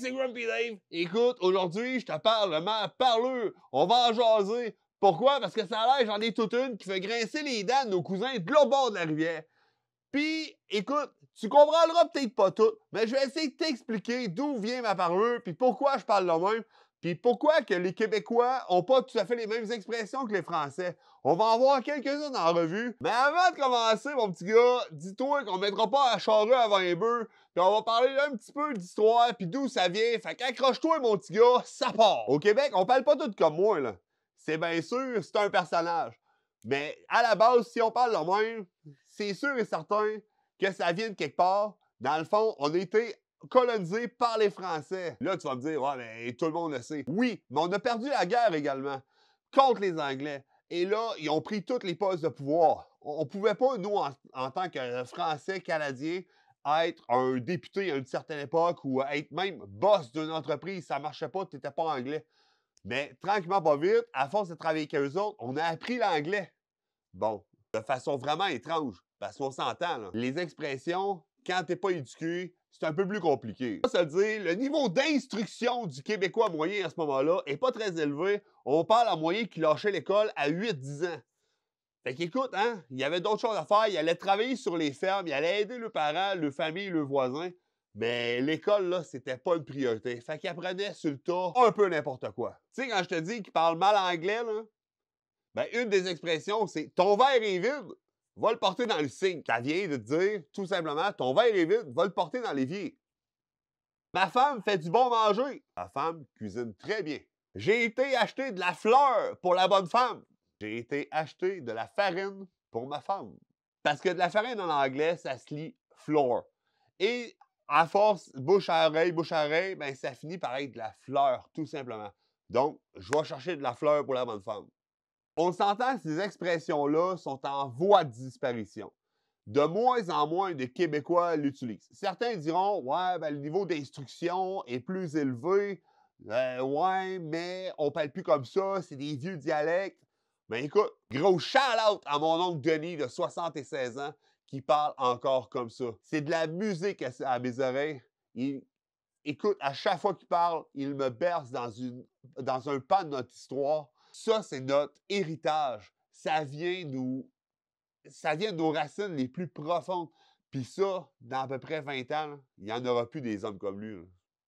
c'est Grumpy Dave. Écoute, aujourd'hui, je te parle ma parleur. On va en jaser. Pourquoi? Parce que ça a l'air, j'en ai toute une qui fait grincer les dents de nos cousins de l'autre bord de la rivière. Puis, écoute, tu comprendras peut-être pas tout, mais je vais essayer de t'expliquer d'où vient ma parleur, puis pourquoi je parle le même. Puis pourquoi que les Québécois ont pas tout à fait les mêmes expressions que les Français? On va en voir quelques-unes en revue. Mais avant de commencer, mon petit gars, dis-toi qu'on mettra pas à charrue avant les bœufs, puis on va parler un petit peu d'histoire, puis d'où ça vient. Fait qu'accroche-toi, mon petit gars, ça part! Au Québec, on parle pas tout comme moi, là. C'est bien sûr, c'est un personnage. Mais à la base, si on parle de même, c'est sûr et certain que ça vient de quelque part. Dans le fond, on était colonisé par les Français. Là, tu vas me dire, ouais, mais tout le monde le sait. Oui, mais on a perdu la guerre également contre les Anglais. Et là, ils ont pris toutes les postes de pouvoir. On ne pouvait pas, nous, en, tant que Français, Canadiens, être un député à une certaine époque ou être même boss d'une entreprise. Ça ne marchait pas, tu n'étais pas anglais. Mais tranquillement, pas vite, à force de travailler avec eux autres, on a appris l'anglais. Bon, de façon vraiment étrange, parce qu'on s'entend. Les expressions, quand tu n'es pas éduqué, c'est un peu plus compliqué. Ça veut dire, le niveau d'instruction du Québécois moyen à ce moment-là est pas très élevé. On parle en moyen qui lâchait l'école à 8-10 ans. Fait qu'écoute, hein, il y avait d'autres choses à faire. Il allait travailler sur les fermes, il allait aider le parent, le famille, le voisin. Mais l'école, là, c'était pas une priorité. Fait qu'il apprenait sur le tas un peu n'importe quoi. Tu sais, quand je te dis qu'il parle mal anglais, là, ben, une des expressions, c'est ton verre est vide va le porter dans le signe. Ça vient de dire, tout simplement, ton verre est vide, va le porter dans l'évier. Ma femme fait du bon manger. Ma femme cuisine très bien. J'ai été acheter de la fleur pour la bonne femme. J'ai été acheter de la farine pour ma femme. Parce que de la farine en anglais, ça se lit floor. Et à force, bouche à oreille, bouche à oreille, ben, ça finit par être de la fleur, tout simplement. Donc, je vais chercher de la fleur pour la bonne femme. On s'entend que ces expressions-là sont en voie de disparition. De moins en moins de Québécois l'utilisent. Certains diront Ouais, ben, le niveau d'instruction est plus élevé. Euh, ouais, mais on parle plus comme ça, c'est des vieux dialectes. Mais ben, écoute, gros shout-out à mon oncle Denis de 76 ans qui parle encore comme ça. C'est de la musique à, mes oreilles. écoute, à chaque fois qu'il parle, il me berce dans, dans un pan de notre histoire ça, c'est notre héritage. Ça vient Ça vient de nos racines les plus profondes. Puis ça, dans à peu près 20 ans, il n'y en aura plus des hommes comme lui.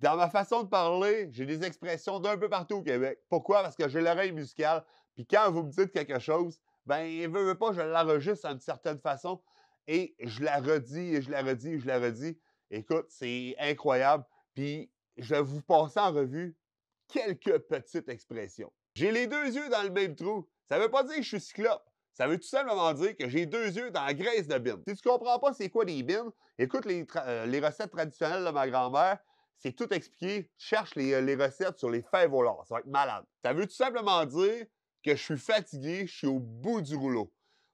Dans ma façon de parler, j'ai des expressions d'un peu partout au Québec. Pourquoi? Parce que j'ai l'oreille musicale. Puis quand vous me dites quelque chose, ben, il ne veut pas, je l'enregistre d'une certaine façon. Et je la redis, et je la redis, et je la redis. Écoute, c'est incroyable. Puis je vais vous passer en revue quelques petites expressions. J'ai les deux yeux dans le même trou. Ça veut pas dire que je suis cyclope. Ça veut tout simplement dire que j'ai deux yeux dans la graisse de bine. Si tu comprends pas c'est quoi des bines, écoute euh, les, recettes traditionnelles de ma grand-mère. C'est tout expliqué. Cherche les, euh, recettes sur les fèves au Ça va être malade. Ça veut tout simplement dire que je suis fatigué, je suis au bout du rouleau.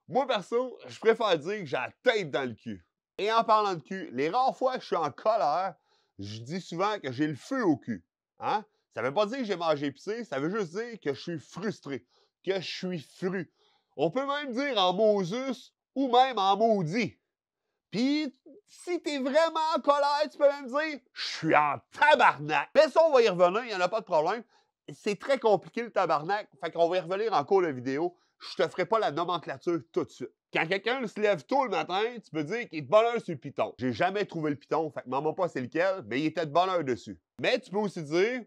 Moi, perso, je préfère dire que j'ai la tête dans le cul. Et en parlant de cul, les rares fois que je suis en colère, je dis souvent que j'ai le feu au cul. Hein? Ça veut pas dire que j'ai mangé épicé, ça veut juste dire que je suis frustré, que je suis fru. On peut même dire en Moses ou même en maudit. Puis, si t'es vraiment en colère, tu peux même dire « Je suis en tabarnak ». Mais ça, on va y revenir, il n'y en a pas de problème. C'est très compliqué, le tabarnak. Fait qu'on va y revenir en cours de vidéo. Je te ferai pas la nomenclature tout de suite. Quand quelqu'un se lève tôt le matin, tu peux dire qu'il est de bonheur sur le piton. J'ai jamais trouvé le piton, fait que maman pas c'est lequel, mais il était de bonheur dessus. Mais tu peux aussi dire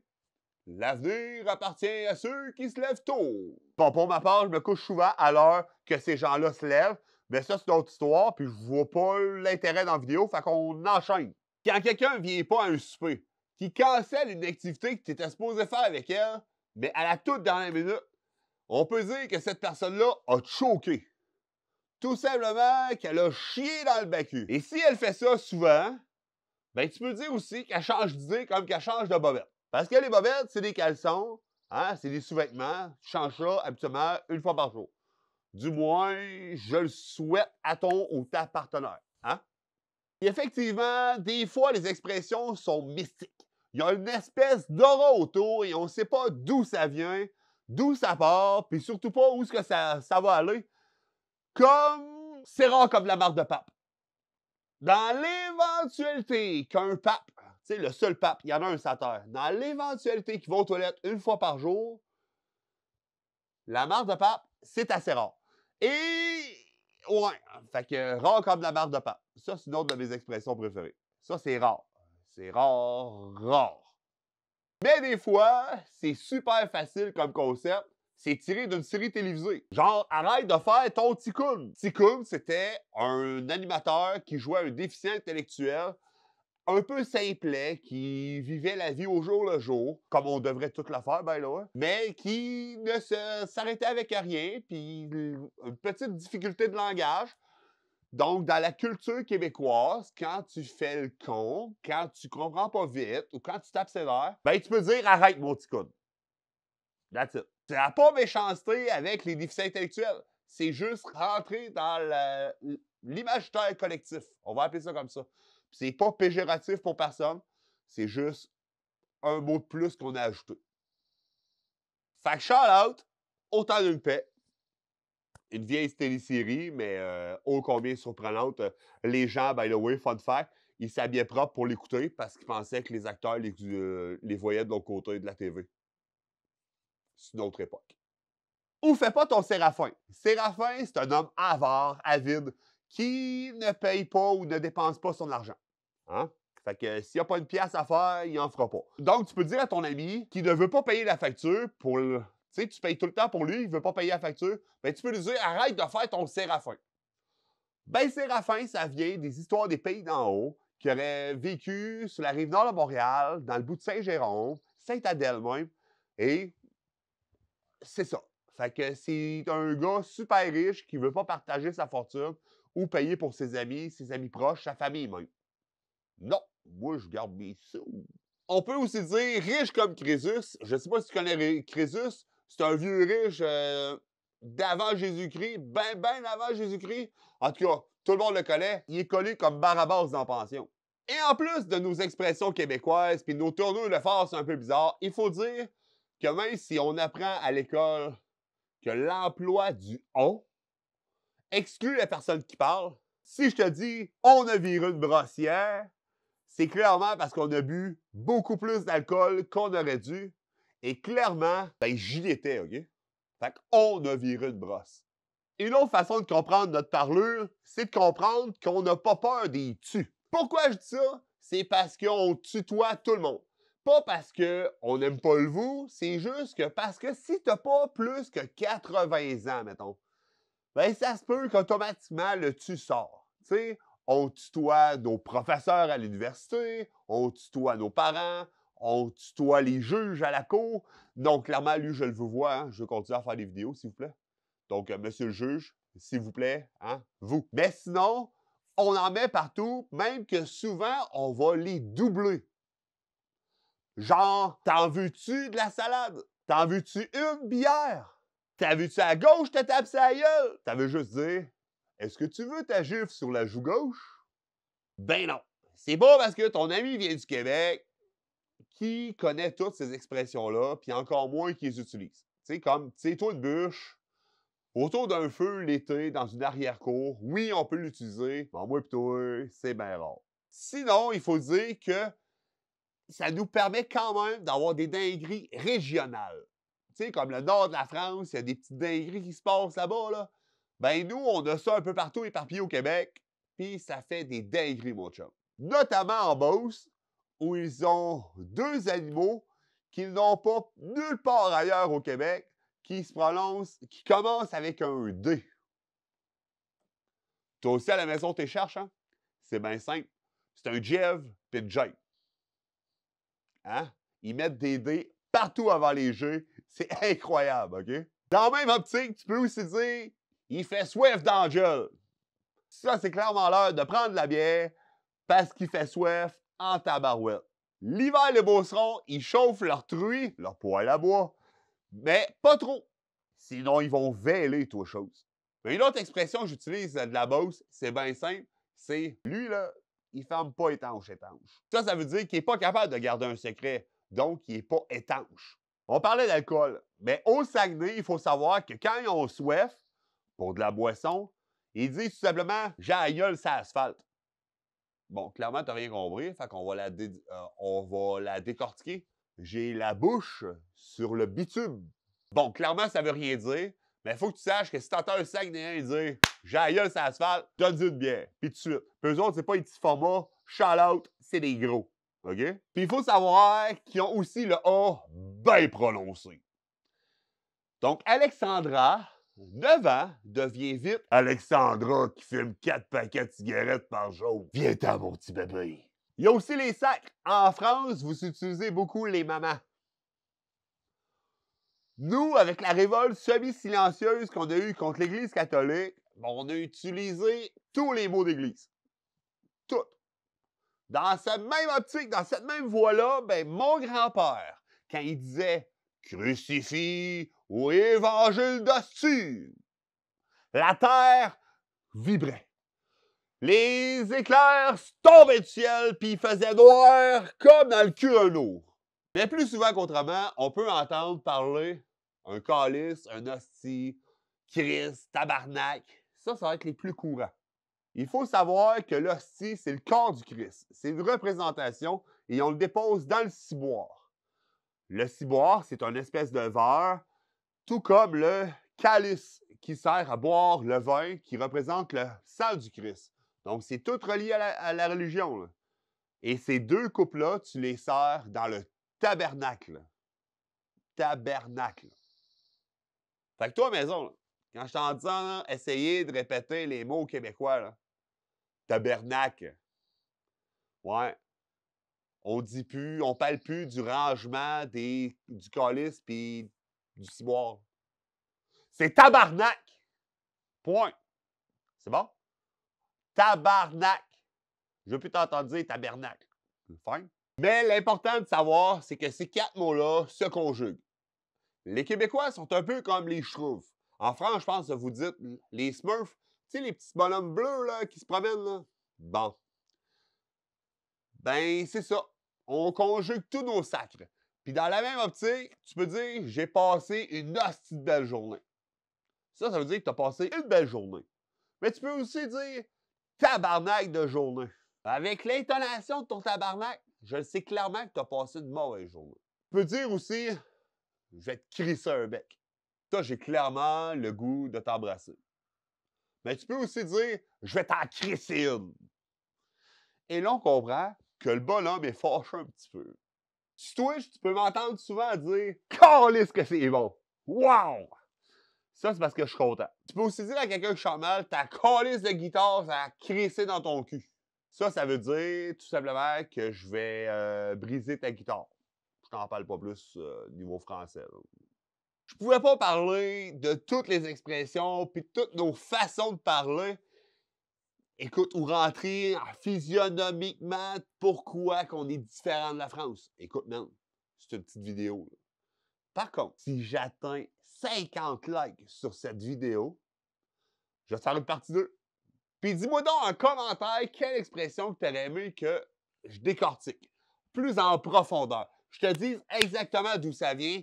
L'avenir appartient à ceux qui se lèvent tôt. Bon, pour ma part, je me couche souvent à l'heure que ces gens-là se lèvent, mais ça, c'est une autre histoire, puis je vois pas l'intérêt dans la vidéo, fait qu'on enchaîne. Quand quelqu'un vient pas à un souper, qui cancelle une activité que tu étais supposé faire avec elle, mais à la toute dernière minute, on peut dire que cette personne-là a choqué. Tout simplement qu'elle a chié dans le bacu. Et si elle fait ça souvent, ben tu peux dire aussi qu'elle change d'idée comme qu'elle change de bobette. Parce que les bobettes, c'est des caleçons, hein, c'est des sous-vêtements. Tu changes ça habituellement une fois par jour. Du moins, je le souhaite à ton ou ta partenaire. Hein? effectivement, des fois, les expressions sont mystiques. Il y a une espèce d'aura autour et on ne sait pas d'où ça vient, d'où ça part, puis surtout pas où que ça, ça va aller. Comme c'est rare comme la marque de pape. Dans l'éventualité qu'un pape c'est le seul pape, il y en a un sur Dans l'éventualité qu'ils vont aux toilettes une fois par jour, la marque de pape, c'est assez rare. Et. Ouais, fait que rare comme la marque de pape. Ça, c'est une autre de mes expressions préférées. Ça, c'est rare. C'est rare, rare. Mais des fois, c'est super facile comme concept. C'est tiré d'une série télévisée. Genre, arrête de faire ton Tikkun. Tikkun, c'était un animateur qui jouait un déficient intellectuel un peu simplet, hein, qui vivait la vie au jour le jour, comme on devrait tout le faire, ben là, mais qui ne s'arrêtait avec rien, puis une petite difficulté de langage. Donc, dans la culture québécoise, quand tu fais le con, quand tu comprends pas vite ou quand tu tapes t'absévères, ben tu peux dire arrête mon petit coude. That's it. C'est pas méchanceté avec les déficits intellectuels. C'est juste rentrer dans l'imaginaire collectif. On va appeler ça comme ça. C'est pas péjoratif pour personne. C'est juste un mot de plus qu'on a ajouté. Fait que shout out, autant d'une paix. Une vieille télésérie, mais euh, ô combien surprenante. Les gens, by the way, fun fact, ils s'habillaient propre pour l'écouter parce qu'ils pensaient que les acteurs les, euh, les voyaient de l'autre côté de la TV. C'est une autre époque. Ou fais pas ton Séraphin. Séraphin, c'est un homme avare, avide, qui ne paye pas ou ne dépense pas son argent. Hein? Fait que s'il n'y a pas une pièce à faire, il n'en fera pas. Donc, tu peux dire à ton ami qui ne veut pas payer la facture pour le. Tu sais, tu payes tout le temps pour lui, il ne veut pas payer la facture. Ben, tu peux lui dire arrête de faire ton séraphin. Ben, séraphin, ça vient des histoires des pays d'en haut qui auraient vécu sur la rive nord de Montréal, dans le bout de Saint-Jérôme, Saint-Adèle même. Et c'est ça. Fait que c'est un gars super riche qui ne veut pas partager sa fortune ou payer pour ses amis, ses amis proches, sa famille même. Non, moi je garde mes sous. On peut aussi dire riche comme Crésus. Je ne sais pas si tu connais Crésus. C'est un vieux riche euh, d'avant Jésus-Christ, ben ben avant Jésus-Christ. En tout cas, tout le monde le connaît. Il est collé comme Barabbas en Pension. Et en plus de nos expressions québécoises puis nos tournures de force un peu bizarres, il faut dire que même si on apprend à l'école que l'emploi du on Exclue la personne qui parle. Si je te dis on a viré une brossière, c'est clairement parce qu'on a bu beaucoup plus d'alcool qu'on aurait dû. Et clairement, ben j'y étais, OK? Fait qu'on a viré une brosse. Une autre façon de comprendre notre parlure, c'est de comprendre qu'on n'a pas peur des tu. Pourquoi je dis ça? C'est parce qu'on tutoie tout le monde. Pas parce qu'on n'aime pas le vous, c'est juste que parce que si t'as pas plus que 80 ans, mettons, ben ça se peut qu'automatiquement le tu sort. sais, on tutoie nos professeurs à l'université, on tutoie nos parents, on tutoie les juges à la cour. Donc, clairement, lui, je le veux hein. Je vais continuer à faire des vidéos, s'il vous plaît. Donc, euh, monsieur le juge, s'il vous plaît, hein, vous. Mais sinon, on en met partout, même que souvent, on va les doubler. Genre, t'en veux-tu de la salade? T'en veux-tu une bière? T'as vu ça à gauche, ta tapes sa gueule? T'avais juste dit, est-ce que tu veux ta gifle sur la joue gauche? Ben non. C'est beau parce que ton ami vient du Québec, qui connaît toutes ces expressions-là, puis encore moins qui les utilise. Tu sais, comme, tu sais, toi de bûche, autour d'un feu l'été, dans une arrière-cour, oui, on peut l'utiliser, mais moi plutôt, c'est bien rare. Sinon, il faut dire que ça nous permet quand même d'avoir des dingueries régionales comme le nord de la France, il y a des petites dingueries qui se passent là-bas, là. Ben, nous, on a ça un peu partout éparpillé au Québec, puis ça fait des dingueries, mon chum. Notamment en Beauce, où ils ont deux animaux qu'ils n'ont pas nulle part ailleurs au Québec, qui se prononcent, qui commencent avec un D. Toi aussi, à la maison, t'es cherches, hein? C'est bien simple. C'est un Jev un Jake. Hein? Ils mettent des dés partout avant les jeux c'est incroyable, OK? Dans la même optique, tu peux aussi dire il fait soif d'Angel. Ça, c'est clairement l'heure de prendre la bière parce qu'il fait soif en tabarouette. L'hiver, les beaucerons, ils chauffent leur truie, leur poêle à bois, mais pas trop. Sinon, ils vont véler, toute chose. Une autre expression que j'utilise de la bosse, c'est bien simple, c'est lui, là, il ferme pas étanche, étanche. Ça, ça veut dire qu'il n'est pas capable de garder un secret, donc il n'est pas étanche. On parlait d'alcool. Mais au Saguenay, il faut savoir que quand on ont soif, pour de la boisson, ils disent tout simplement « j'ai eu gueule Bon, clairement, t'as rien compris, fait qu'on va la, euh, on va la décortiquer. J'ai la bouche sur le bitume. Bon, clairement, ça veut rien dire, mais il faut que tu saches que si t'entends un Saguenayen dire « j'ai eu gueule t'as dit bien, puis tout de suite. Puis c'est pas les petits formats, shout c'est des gros. Puis il faut savoir qu'ils ont aussi le A bien prononcé. Donc, Alexandra, 9 ans, devient vite Alexandra qui fume 4 paquets de cigarettes par jour. Viens-t'en, mon petit bébé. Il y a aussi les sacs. En France, vous utilisez beaucoup les mamans. Nous, avec la révolte semi-silencieuse qu'on a eue contre l'Église catholique, on a utilisé tous les mots d'Église. Toutes. Dans cette même optique, dans cette même voie-là, ben, mon grand-père, quand il disait crucifie ou évangile d'hostie, la terre vibrait. Les éclairs tombaient du ciel puis faisaient noir comme dans le cul d'un ours. Mais plus souvent contrairement, on peut entendre parler un calice, un hostie, Christ, tabarnak. Ça, ça va être les plus courants. Il faut savoir que l'hostie, c'est le corps du Christ. C'est une représentation et on le dépose dans le ciboire. Le ciboire, c'est une espèce de verre, tout comme le calice qui sert à boire le vin qui représente le sang du Christ. Donc, c'est tout relié à la, religion. Et ces deux coupes-là, tu les sers dans le tabernacle. Tabernacle. Fait que toi, maison, quand je t'entends essayer de répéter les mots québécois, tabernacle. Ouais. On dit plus, on parle plus du rangement des, du calice puis du ciboire. C'est tabarnak. Point. C'est bon? Tabarnak. Je veux plus t'entendre dire tabernacle. Mais l'important de savoir, c'est que ces quatre mots-là se conjuguent. Les Québécois sont un peu comme les Schtroumpfs. En France, je pense que vous dites les Smurfs, tu sais, les petits bonhommes bleus qui se promènent. Là. Bon. Ben, c'est ça. On conjugue tous nos sacres. Puis dans la même optique, tu peux dire j'ai passé une hostie de belle journée. Ça, ça veut dire que tu as passé une belle journée. Mais tu peux aussi dire tabarnak de journée. Avec l'intonation de ton tabarnak, je sais clairement que tu as passé une mauvaise journée. Tu peux dire aussi je vais te crisser un bec. Toi, j'ai clairement le goût de t'embrasser. Mais tu peux aussi dire Je vais t'en crisser Et là, on comprend que le bonhomme est fâché un petit peu. tu Twitch, tu peux m'entendre souvent dire Calisse que c'est bon! Wow! Ça, c'est parce que je suis content. Tu peux aussi dire à quelqu'un que je chante mal, ta calisse de guitare, ça a crissé dans ton cul. Ça, ça veut dire tout simplement que je vais euh, briser ta guitare. Je t'en parle pas plus au euh, niveau français je pouvais pas parler de toutes les expressions puis de toutes nos façons de parler. Écoute, ou rentrer physionomiquement pourquoi qu'on est différent de la France. Écoute, non, c'est une petite vidéo. Par contre, si j'atteins 50 likes sur cette vidéo, je vais faire une partie 2. Puis dis-moi donc en commentaire quelle expression que tu aurais aimé que je décortique plus en profondeur. Je te dise exactement d'où ça vient,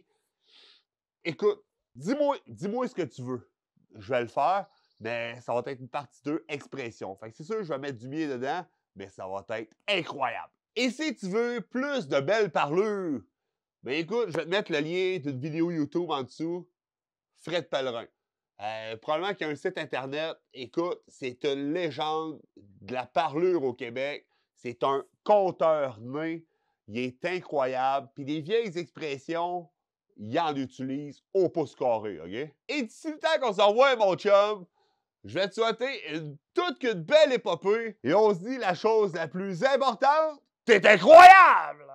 écoute, dis-moi dis ce que tu veux. Je vais le faire, mais ça va être une partie 2 expression. Fait c'est sûr, je vais mettre du mien dedans, mais ça va être incroyable. Et si tu veux plus de belles parlures, ben écoute, je vais te mettre le lien d'une vidéo YouTube en dessous. Fred Pellerin. Euh, probablement qu'il y a un site internet. Écoute, c'est une légende de la parlure au Québec. C'est un conteur né. Il est incroyable. Puis des vieilles expressions il en utilise au pouce carré, OK? Et d'ici le temps qu'on s'envoie, mon chum, je vais te souhaiter une, toute qu'une belle épopée et on se dit la chose la plus importante, t'es incroyable!